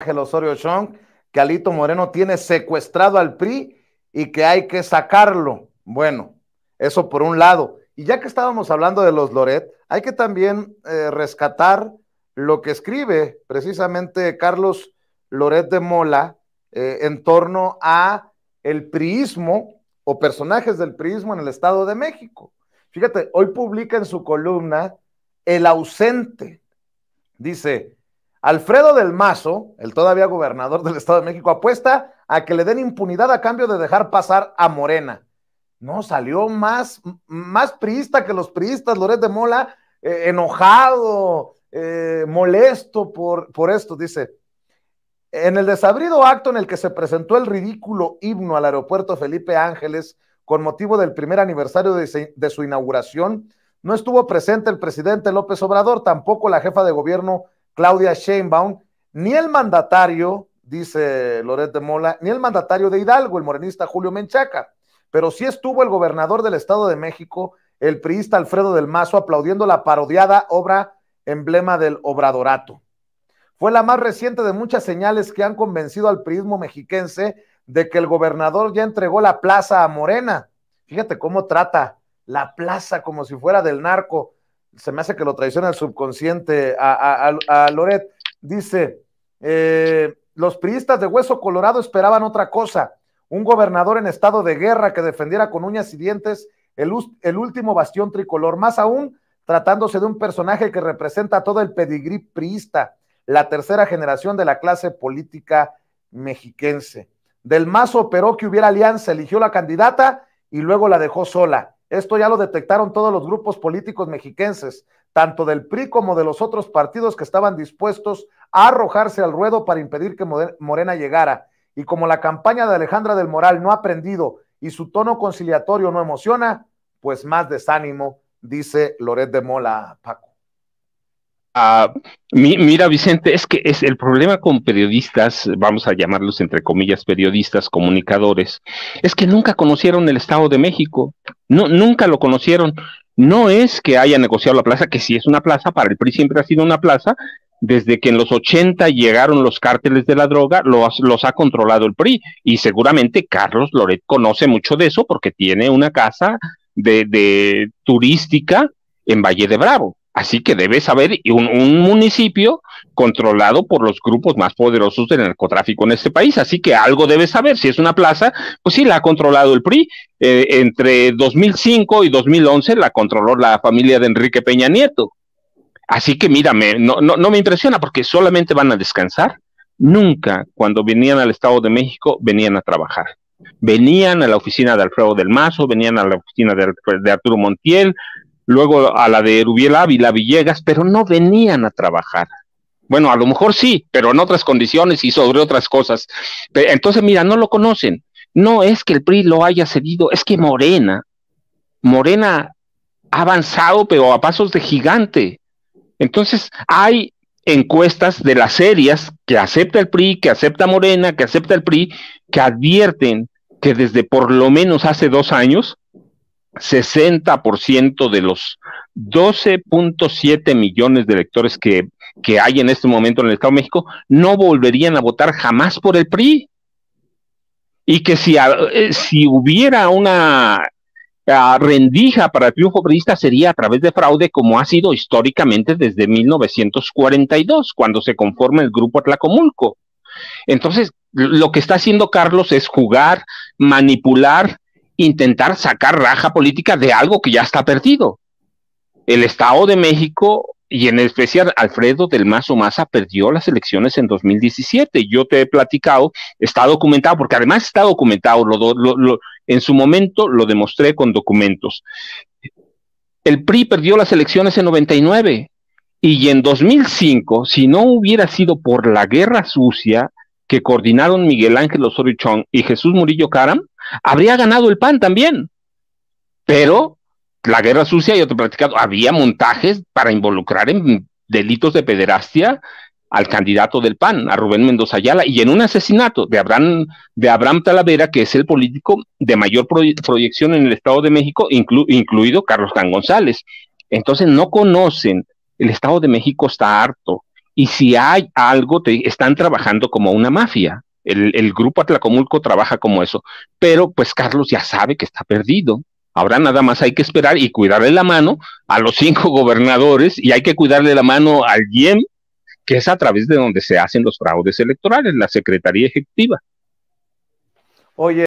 Ángel Osorio Chong, que Alito Moreno tiene secuestrado al PRI y que hay que sacarlo. Bueno, eso por un lado. Y ya que estábamos hablando de los Loret, hay que también eh, rescatar lo que escribe precisamente Carlos Loret de Mola eh, en torno a el priismo o personajes del priismo en el Estado de México. Fíjate, hoy publica en su columna El ausente. Dice, Alfredo del Mazo, el todavía gobernador del Estado de México, apuesta a que le den impunidad a cambio de dejar pasar a Morena. No, salió más, más priista que los priistas, Loret de Mola, eh, enojado, eh, molesto por, por esto, dice. En el desabrido acto en el que se presentó el ridículo himno al aeropuerto Felipe Ángeles con motivo del primer aniversario de su inauguración, no estuvo presente el presidente López Obrador, tampoco la jefa de gobierno Claudia Sheinbaum, ni el mandatario, dice Loret de Mola, ni el mandatario de Hidalgo, el morenista Julio Menchaca, pero sí estuvo el gobernador del Estado de México, el priista Alfredo del Mazo, aplaudiendo la parodiada obra emblema del obradorato. Fue la más reciente de muchas señales que han convencido al priismo mexiquense de que el gobernador ya entregó la plaza a Morena. Fíjate cómo trata la plaza como si fuera del narco se me hace que lo traiciona el subconsciente a, Loret. Dice, eh, los priistas de Hueso Colorado esperaban otra cosa, un gobernador en estado de guerra que defendiera con uñas y dientes el, último bastión tricolor, más aún tratándose de un personaje que representa todo el pedigrí priista, la tercera generación de la clase política mexiquense. Del Mazo operó que hubiera alianza, eligió la candidata y luego la dejó sola. Esto ya lo detectaron todos los grupos políticos mexiquenses, tanto del PRI como de los otros partidos que estaban dispuestos a arrojarse al ruedo para impedir que Morena llegara. Y como la campaña de Alejandra del Moral no ha aprendido y su tono conciliatorio no emociona, pues más desánimo, dice Loret de Mola, Paco mira, Vicente, es que es el problema con periodistas, vamos a llamarlos entre comillas periodistas, comunicadores, es que nunca conocieron el Estado de México, no, nunca lo conocieron. No es que haya negociado la plaza, que sí es una plaza, para el PRI siempre ha sido una plaza, desde que en los 80 llegaron los cárteles de la droga, los, ha controlado el PRI, y seguramente Carlos Loret conoce mucho de eso porque tiene una casa de, de turística en Valle de Bravo Así que debe saber un, un, municipio controlado por los grupos más poderosos del narcotráfico en este país. Así que algo debe saber. Si es una plaza, pues sí, la ha controlado el PRI. Eh, entre 2005 y 2011 la controló la familia de Enrique Peña Nieto. Así que mírame, no, no, no me impresiona porque solamente van a descansar. Nunca cuando venían al Estado de México venían a trabajar venían a la oficina de Alfredo del Mazo, venían a la oficina de, Arturo Montiel, luego a la de Rubiel Ávila Villegas, pero no venían a trabajar. Bueno, a lo mejor sí, pero en otras condiciones y sobre otras cosas. Entonces, mira, no lo conocen. No es que el PRI lo haya cedido, es que Morena, Morena ha avanzado, pero a pasos de gigante. Entonces, hay encuestas de las series que acepta el PRI, que acepta Morena, que acepta el PRI, que advierten que desde por lo menos hace dos años 60% de los 12.7 millones de electores que, hay en este momento en el Estado de México no volverían a votar jamás por el PRI. Y que si, eh, si hubiera una ah, rendija para el triunfo priista sería a través de fraude, como ha sido históricamente desde 1942, cuando se conforma el grupo Tlacomulco, Entonces, lo que está haciendo Carlos es jugar, manipular intentar sacar raja política de algo que ya está perdido. El Estado de México y en especial Alfredo del Mazo Maza perdió las elecciones en 2017. Yo te he platicado, está documentado, porque además está documentado, en su momento lo demostré con documentos. El PRI perdió las elecciones en 99 y en 2005, si no hubiera sido por la guerra sucia que coordinaron Miguel Ángel Osorio Chong y Jesús Murillo Caram, habría ganado el PAN también. Pero la guerra sucia, y otro platicado, había montajes para involucrar en delitos de pederastia al candidato del PAN, a Rubén Mendoza Ayala, y en un asesinato de Abraham, de Abraham Talavera, que es el político de mayor proyección en el Estado de México, incluido Carlos Can González. Entonces no conocen, el Estado de México está harto, y si hay algo, te, están trabajando como una mafia. El, grupo Atlacomulco trabaja como eso, pero pues Carlos ya sabe que está perdido, Ahora nada más hay que esperar y cuidarle la mano a los cinco gobernadores y hay que cuidarle la mano al IEM, que es a través de donde se hacen los fraudes electorales, la Secretaría Ejecutiva. Oye.